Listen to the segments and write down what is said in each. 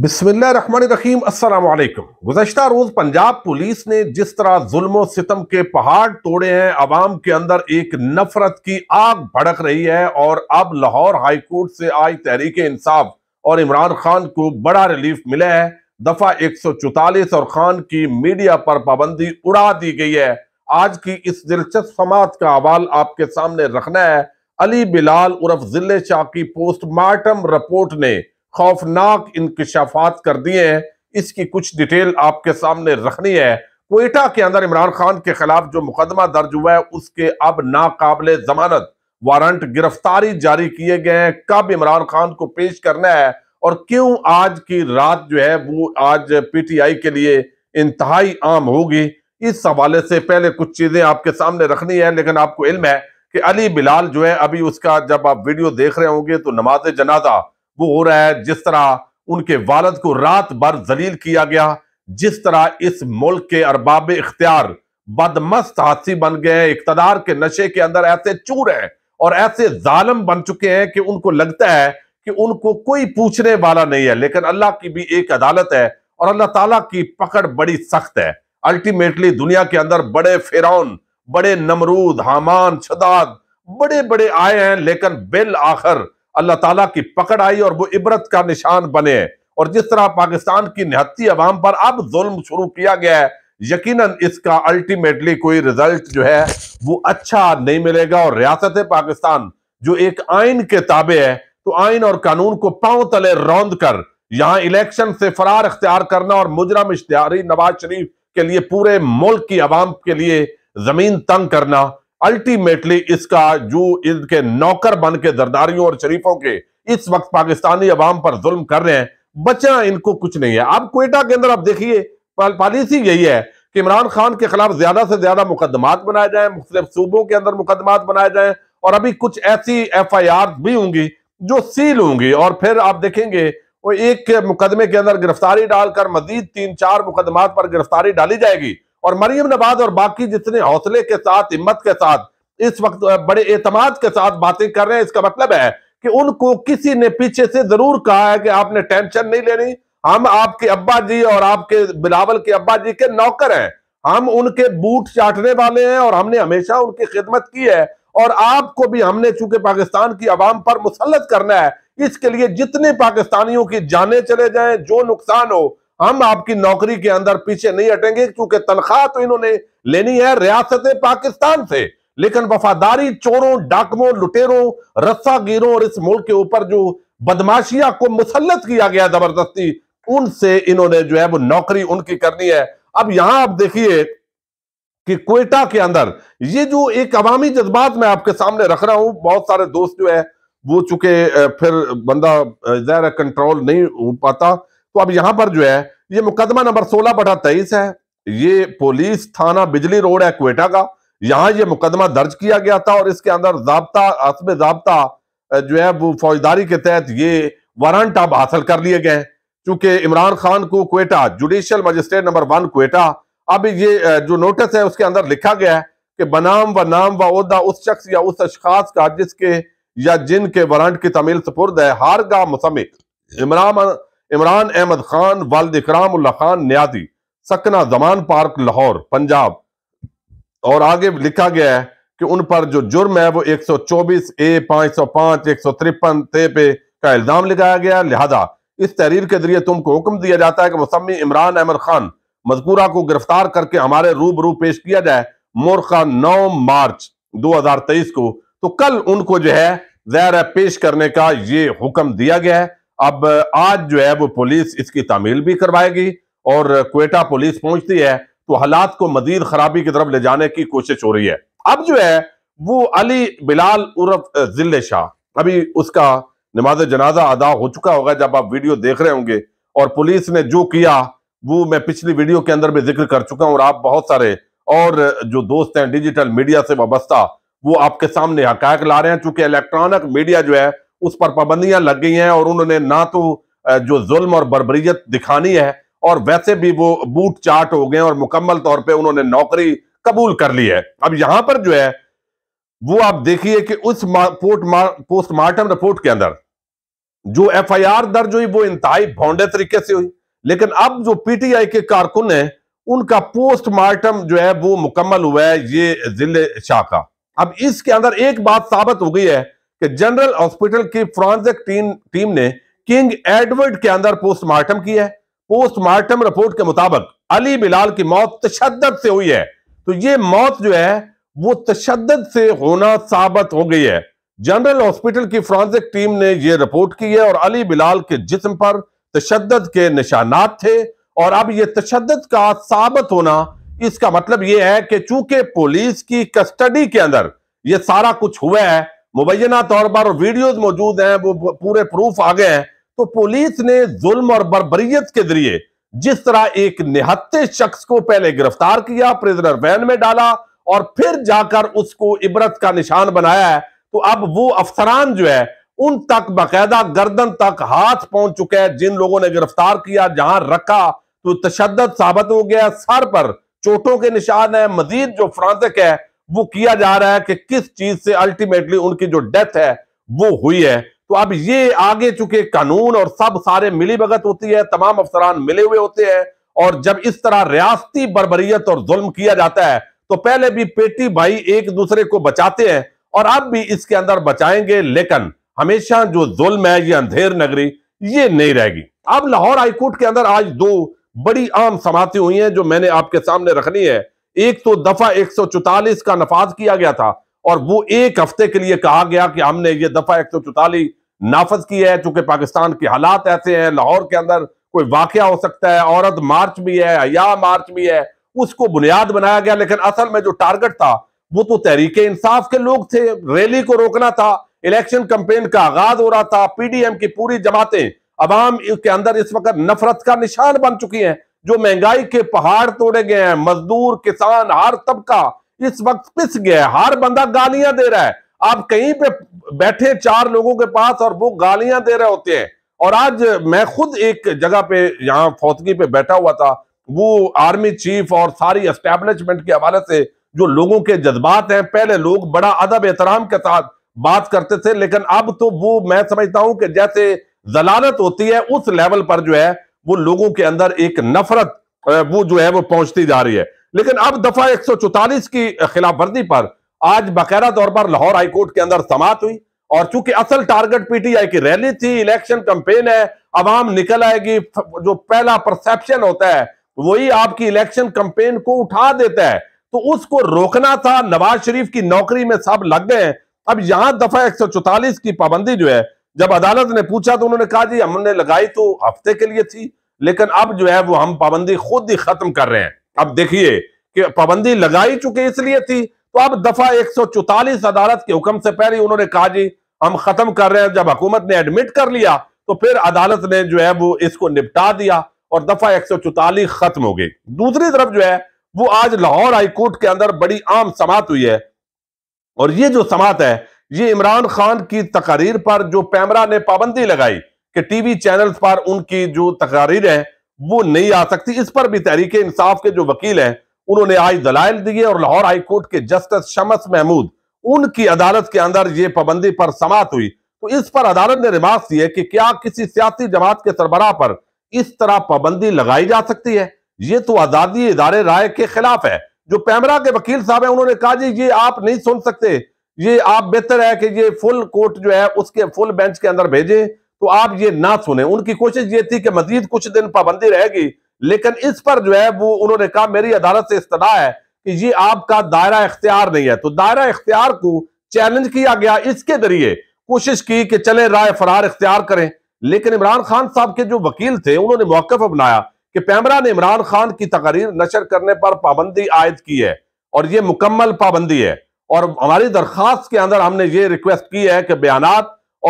बिस्मिल्ल रहीम असलकम गुजशत रोज़ पंजाब पुलिस ने जिस तरह जुल्म सितम के पहाड़ तोड़े हैं आवाम के अंदर एक नफरत की आग भड़क रही है और अब लाहौर हाईकोर्ट से आई तहरीक इंसाफ और इमरान खान को बड़ा रिलीफ मिला है दफा एक सौ चौतालीस और खान की मीडिया पर पाबंदी उड़ा दी गई है आज की इस दिलचस्प समात का हवाल आपके सामने रखना है अली बिलाल उर्फ जिले शाह की पोस्टमार्टम रिपोर्ट ने खौफनाक इंकशाफात कर दिए हैं इसकी कुछ डिटेल आपके सामने रखनी है कोयटा के अंदर इमरान खान के खिलाफ जो मुकदमा दर्ज हुआ है उसके अब नाकबिल जमानत वारंट गिरफ्तारी जारी किए गए हैं कब इमरान खान को पेश करना है और क्यों आज की रात जो है वो आज पीटीआई के लिए इंतहाई आम होगी इस हवाले से पहले कुछ चीजें आपके सामने रखनी है लेकिन आपको इल्म है कि अली बिलाल जो है अभी उसका जब आप वीडियो देख रहे होंगे तो नमाज जनाजा वो हो रहा है जिस तरह उनके वालद को रात भर जलील किया गया जिस तरह इस मुल्क के अरबाब इख्तियार बदमस्त हाथी बन गए हैं इकतदार के नशे के अंदर ऐसे चूर हैं और ऐसे जालम बन चुके हैं कि उनको लगता है कि उनको कोई पूछने वाला नहीं है लेकिन अल्लाह की भी एक अदालत है और अल्लाह ताला की पकड़ बड़ी सख्त है अल्टीमेटली दुनिया के अंदर बड़े फिरौन बड़े नमरूद हामान शदाद बड़े बड़े आए हैं लेकिन बिल आखिर अल्लाह तला की पकड़ आई और वो इबरत का निशान बने और जिस तरह पाकिस्तान की निहत्ती अवाम पर अब जुल्म शुरू किया गया है यकीनन इसका अल्टीमेटली कोई रिजल्ट जो है वो अच्छा नहीं मिलेगा और रियासत पाकिस्तान जो एक आइन के ताबे है तो आइन और कानून को पांव तले रौंद कर यहां इलेक्शन से फरार अख्तियार करना और मुजरम इश्तारी नवाज शरीफ के लिए पूरे मुल्क की आवाम के लिए जमीन तंग करना अल्टीमेटली इसका जो इनके नौकर बन के जरदारियों और शरीफों के इस वक्त पाकिस्तानी अवाम पर जुल्म कर रहे हैं बचा इनको कुछ नहीं है अब कोयटा के अंदर आप देखिए पॉलिसी यही है कि इमरान खान के खिलाफ ज्यादा से ज्यादा मुकदमात बनाए जाए मुख्तलिफ सूबों के अंदर मुकदमात बनाए जाए और अभी कुछ ऐसी एफ आई आर भी होंगी जो सील होंगी और फिर आप देखेंगे वो एक मुकदमे के अंदर गिरफ्तारी डालकर मजीद तीन चार मुकदमात पर गिरफ्तारी डाली जाएगी और मरियम नवाज और बाकी जितने हौसले के साथ हिम्मत के साथ इस वक्त बड़े एतमाद के साथ बातें कर रहे हैं इसका मतलब है कि उनको किसी ने पीछे से जरूर कहा है कि आपने टेंशन नहीं लेनी हम आपके अब्बा जी और आपके बिलावल के अब्बा जी के नौकर हैं हम उनके बूट चाटने वाले हैं और हमने हमेशा उनकी खिदमत की है और आपको भी हमने चूंकि पाकिस्तान की आवाम पर मुसलत करना है इसके लिए जितने पाकिस्तानियों की जाने चले जाए जो नुकसान हो हम आपकी नौकरी के अंदर पीछे नहीं हटेंगे क्योंकि तनख्वाह तो इन्होंने लेनी है रियासत पाकिस्तान से लेकिन वफादारी चोरों डाकुओं लुटेरों रस्सागीरों और इस मुल्क के ऊपर जो बदमाशिया को मुसलत किया गया जबरदस्ती उनसे इन्होंने जो है वो नौकरी उनकी करनी है अब यहां आप देखिए कि कोयटा के अंदर ये जो एक अवामी जज्बात मैं आपके सामने रख रहा हूं बहुत सारे दोस्त जो है वो चूंकि फिर बंदा जहर कंट्रोल नहीं हो पाता तो अब यहां पर जो है ये मुकदमा नंबर सोलह बटा तेईस है ये पुलिस थाना बिजली रोड है क्वेटा का यहां ये मुकदमा दर्ज किया गया था और इसके अंदर जबता असब जबता जो है वो फौजदारी के तहत ये वारंट अब हासिल कर लिए गए चूंकि इमरान खान को Quetta judicial magistrate number one Quetta अब ये जो नोटिस है उसके अंदर लिखा गया है कि बनाम व नाम वहदा उस शख्स या उस अशखास का जिसके या जिनके वारंट की तमील सपुर्द है हार गा मुसमित इमरान इमरान अहमद खान वालद इकराम खान न्यादी सकना जमान पार्क लाहौर पंजाब और आगे लिखा गया है कि उन पर जो जुर्म है वो 124 ए 505 एक सौ तिरपन ते पे का इल्जाम लगाया गया लिहाजा इस तहरीर के जरिए तुमको हुक्म दिया जाता है कि मुसमी इमरान अहमद खान मजकूरा को गिरफ्तार करके हमारे रूबरू पेश किया जाए मोरखा 9 मार्च 2023 को तो कल उनको जो है जहर पेश करने का ये हुक्म दिया गया है अब आज जो है वो पुलिस इसकी तामील भी करवाएगी और क्वेटा पुलिस पहुंचती है तो हालात को मजीद खराबी की तरफ ले जाने की कोशिश हो रही है अब जो है वो अली बिलाल उर्फ जिले शाह अभी उसका नमाज जनाजा अदा हो चुका होगा जब आप वीडियो देख रहे होंगे और पुलिस ने जो किया वो मैं पिछली वीडियो के अंदर भी जिक्र कर चुका हूँ और आप बहुत सारे और जो दोस्त हैं डिजिटल मीडिया से वाबस्ता वो आपके सामने हकायक ला रहे हैं चूंकि इलेक्ट्रॉनिक मीडिया जो है उस पर पाबंदियां लग गई हैं और उन्होंने ना तो जो जुल्म और बरबरीत दिखानी है और वैसे भी वो बूट चाट हो गए और मुकम्मल तौर पर उन्होंने नौकरी कबूल कर ली है अब यहां पर जो है वो आप देखिए कि उस पोस्टमार्टम रिपोर्ट के अंदर जो एफ आई आर दर्ज हुई वो इंतहाई भौंडे तरीके से हुई लेकिन अब जो पीटीआई के कारकुन है उनका पोस्टमार्टम जो है वो मुकम्मल हुआ है ये जिले शाह का अब इसके अंदर एक बात साबित हो गई है कि जनरल हॉस्पिटल की फ्रांसिक टीम टीम ने किंग एडवर्ड के अंदर पोस्टमार्टम किया है पोस्टमार्टम रिपोर्ट के मुताबिक अली बिलाल की मौत तशद से हुई है तो ये मौत जो है वो तशद से होना साबित हो गई है जनरल हॉस्पिटल की फ्रांसिक टीम ने यह रिपोर्ट की है और अली बिलाल के जिस्म पर तशद के निशानात थे और अब यह तशद का साबित होना इसका मतलब यह है कि चूंकि पुलिस की कस्टडी के अंदर यह सारा कुछ हुआ है मुबैना तौर पर वीडियोज मौजूद हैं वो पूरे प्रूफ आ गए हैं तो पुलिस ने जुल्म और बरबरीत के जरिए जिस तरह एक निहत्ते शख्स को पहले गिरफ्तार किया प्रिजनर वैन में डाला और फिर जाकर उसको इबरत का निशान बनाया है तो अब वो अफसरान जो है उन तक बाकायदा गर्दन तक हाथ पहुंच चुके हैं जिन लोगों ने गिरफ्तार किया जहां रखा तो तशद साबित हो गया सर पर चोटों के निशान है मजीद जो फ्रांसिक है वो किया जा रहा है कि किस चीज से अल्टीमेटली उनकी जो डेथ है वो हुई है तो अब ये आगे चुके कानून और सब सारे मिली भगत होती है तमाम अफसरान मिले हुए होते हैं और जब इस तरह रियाती बरबरीत और जुल्म किया जाता है तो पहले भी पेटी भाई एक दूसरे को बचाते हैं और अब भी इसके अंदर बचाएंगे लेकिन हमेशा जो जुल्म है ये अंधेर नगरी ये नहीं रहेगी अब लाहौर हाईकोर्ट के अंदर आज दो बड़ी आम समाती हुई हैं जो मैंने आपके सामने रखनी है एक तो दफा चौतालीस का नफाज किया गया था और वो एक हफ्ते के लिए कहा गया कि हमने ये दफा एक नाफज किया है चूंकि पाकिस्तान के हालात ऐसे हैं लाहौर के अंदर कोई वाक़ हो सकता है औरत मार्च भी है या मार्च भी है उसको बुनियाद बनाया गया लेकिन असल में जो टारगेट था वो तो तहरीक इंसाफ के लोग थे रैली को रोकना था इलेक्शन कंपेन का आगाज हो रहा था पीडीएम की पूरी जमातें अवाम के अंदर इस वक्त नफरत का निशान बन चुकी हैं जो महंगाई के पहाड़ तोड़े गए हैं मजदूर किसान हर तबका इस वक्त पिस गया है हर बंदा गालियां दे रहा है आप कहीं पे बैठे चार लोगों के पास और वो गालियां दे रहे होते हैं और आज मैं खुद एक जगह पे यहाँ फौतगी पे बैठा हुआ था वो आर्मी चीफ और सारी एस्टेब्लिशमेंट के हवाले से जो लोगों के जज्बात हैं पहले लोग बड़ा अदब एहतराम के साथ बात करते थे लेकिन अब तो वो मैं समझता हूं कि जैसे जलालत होती है उस लेवल पर जो है वो लोगों के अंदर एक नफरत वो जो है वो पहुंचती जा रही है लेकिन अब दफा एक की खिलाफ वर्जी पर आज बाकायदा तौर पर लाहौर हाईकोर्ट के अंदर समात हुई और चूंकि असल टारगेट पीटीआई की रैली थी इलेक्शन कंपेन है आवाम निकल आएगी जो पहला परसेप्शन होता है वही आपकी इलेक्शन कंपेन को उठा देता है तो उसको रोकना था नवाज शरीफ की नौकरी में सब लग गए अब यहां दफा एक की पाबंदी जो है जब अदालत ने पूछा तो उन्होंने कहा जी हमने लगाई तो हफ्ते के लिए थी लेकिन अब जो है वो हम पाबंदी खुद ही खत्म कर रहे हैं अब देखिए कि पाबंदी लगाई चुकी इसलिए थी तो अब दफा एक अदालत के हुक्म से पहले उन्होंने कहा जी हम खत्म कर रहे हैं जब हुकूमत ने एडमिट कर लिया तो फिर अदालत ने जो है वो इसको निपटा दिया और दफा एक खत्म हो गई दूसरी तरफ जो है वो आज लाहौर हाईकोर्ट के अंदर बड़ी आम समात हुई है और ये जो समात है ये इमरान खान की तकारीर पर जो पैमरा ने पाबंदी लगाई कि टीवी चैनल पर उनकी जो तकारीर है वो नहीं आ सकती इस पर भी तहरीक इंसाफ के जो वकील हैं उन्होंने आज दलाइल दिए और लाहौर हाईकोर्ट के जस्टिस शमस महमूद उनकी अदालत के अंदर ये पाबंदी पर समाप्त हुई तो इस पर अदालत ने रिमार्क दिए कि क्या किसी सियासी जमात के सरबराह पर इस तरह पाबंदी लगाई जा सकती है ये तो आजादी इदारे राय के खिलाफ है जो पैमरा के वकील साहब है उन्होंने कहा जी ये आप नहीं सुन सकते ये आप बेहतर है कि ये फुल कोर्ट जो है उसके फुल बेंच के अंदर भेजें तो आप ये ना सुने उनकी कोशिश ये थी कि मजीद कुछ दिन पाबंदी रहेगी लेकिन इस पर जो है वो उन्होंने कहा मेरी अदालत से इस्तः है कि ये आपका दायरा इख्तियार नहीं है तो दायरा इख्तियार को चैलेंज किया गया इसके जरिए कोशिश की कि चले राय फरार इख्तियार करें लेकिन इमरान खान साहब के जो वकील थे उन्होंने मौकफ अपनाया कि पैमरा ने इमरान खान की तकरीर नशर करने पर पाबंदी आयद की है और ये मुकम्मल पाबंदी है और हमारी दरख्वास्त के अंदर हमने ये रिक्वेस्ट की है कि बयान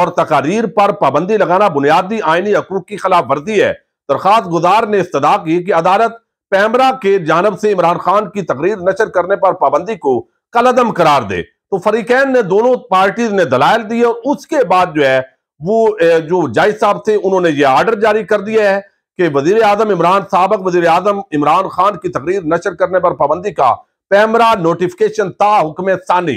और तकारीर पर पाबंदी लगाना बुनियादी आइनी हकूक की खिलाफ वर्जी है दरख्वास्त गुजार ने इस्तः की कि अदालत पैमरा के जानब से इमरान खान की तकरीर नशर करने पर पाबंदी को कलदम करार दे तो फरीकैन ने दोनों पार्टीज ने दलाल दिए और उसके बाद जो है वो जो जाय साहब थे उन्होंने ये आर्डर जारी कर दिया है कि वजीर आजम इमरान सबक वजीर आजम इमरान खान की तकरीर नशर करने पर पाबंदी का पैमरा नोटिफिकेशन ता हुक्म सानी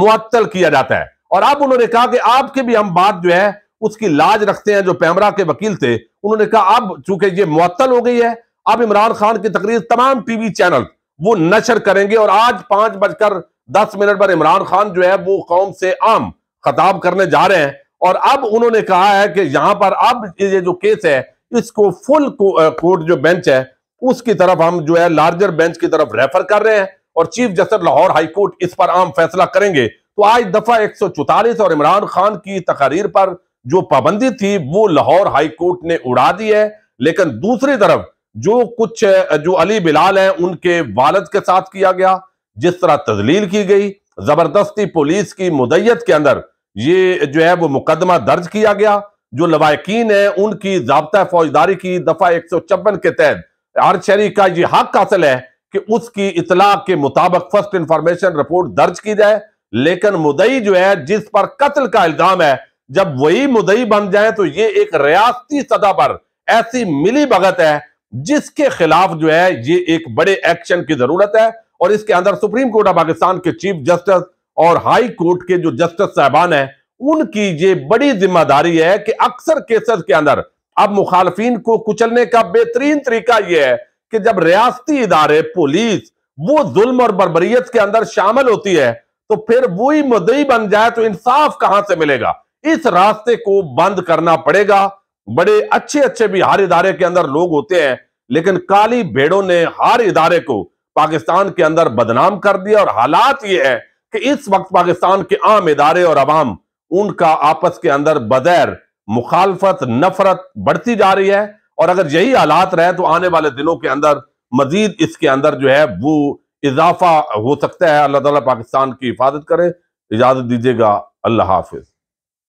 मुअत्तल किया जाता है और अब उन्होंने कहा कि आपके भी हम बात जो है उसकी लाज रखते हैं जो पैमरा के वकील थे उन्होंने कहा अब चूंकि ये मुअत्तल हो गई है अब इमरान खान की तकरीर तमाम टीवी चैनल वो नशर करेंगे और आज पांच बजकर दस मिनट पर इमरान खान जो है वो कौम से आम खताब करने जा रहे हैं और अब उन्होंने कहा है कि यहां पर अब ये जो केस है इसको फुल कोर्ट जो बेंच है उसकी तरफ हम जो है लार्जर बेंच की तरफ रेफर कर रहे हैं और चीफ जस्टिस लाहौर हाईकोर्ट इस पर आम फैसला करेंगे तो आज दफा एक और इमरान खान की तकारीर पर जो पाबंदी थी वो लाहौर हाईकोर्ट ने उड़ा दी है लेकिन दूसरी तरफ जो कुछ जो अली बिलाल हैं उनके वालद के साथ किया गया जिस तरह तजलील की गई जबरदस्ती पुलिस की मुदैत के अंदर ये जो है वो मुकदमा दर्ज किया गया जो लवाकिन है उनकी जबता फौजदारी की दफा एक सौ छप्पन के तहत हर शहरी का ये हक हासिल है कि उसकी इतला के मुताबिक फर्स्ट इंफॉर्मेशन रिपोर्ट दर्ज की जाए लेकिन मुदई जो है जिस पर कत्ल का इल्जाम है जब वही मुदई बन जाए तो ये एक रियाती सतह पर ऐसी मिली भगत है जिसके खिलाफ जो है ये एक बड़े एक्शन की जरूरत है और इसके अंदर सुप्रीम कोर्ट ऑफ पाकिस्तान के चीफ जस्टिस और हाई कोर्ट के जो जस्टिस साहबान है उनकी ये बड़ी जिम्मेदारी है कि अक्सर केसेस के अंदर अब मुखालफी को कुचलने का बेहतरीन तरीका यह है कि जब रियाती इदारे पुलिस वो जुल्म और बरबरीत के अंदर शामिल होती है तो फिर वही मुदई बन जाए तो इंसाफ कहां से मिलेगा इस रास्ते को बंद करना पड़ेगा बड़े अच्छे अच्छे भी हर इदारे के अंदर लोग होते हैं लेकिन काली भेड़ों ने हर इदारे को पाकिस्तान के अंदर बदनाम कर दिया और हालात ये है कि इस वक्त पाकिस्तान के आम इदारे और आवाम उनका आपस के अंदर बगैर मुखालफत नफरत बढ़ती जा रही है और अगर यही हालात रहे तो आने वाले दिनों के अंदर मजीद इसके अंदर जो है वो इजाफा हो सकता है अल्लाह ताला पाकिस्तान की हिफाजत करे इजाज़त दीजिएगा अल्लाह हाफिज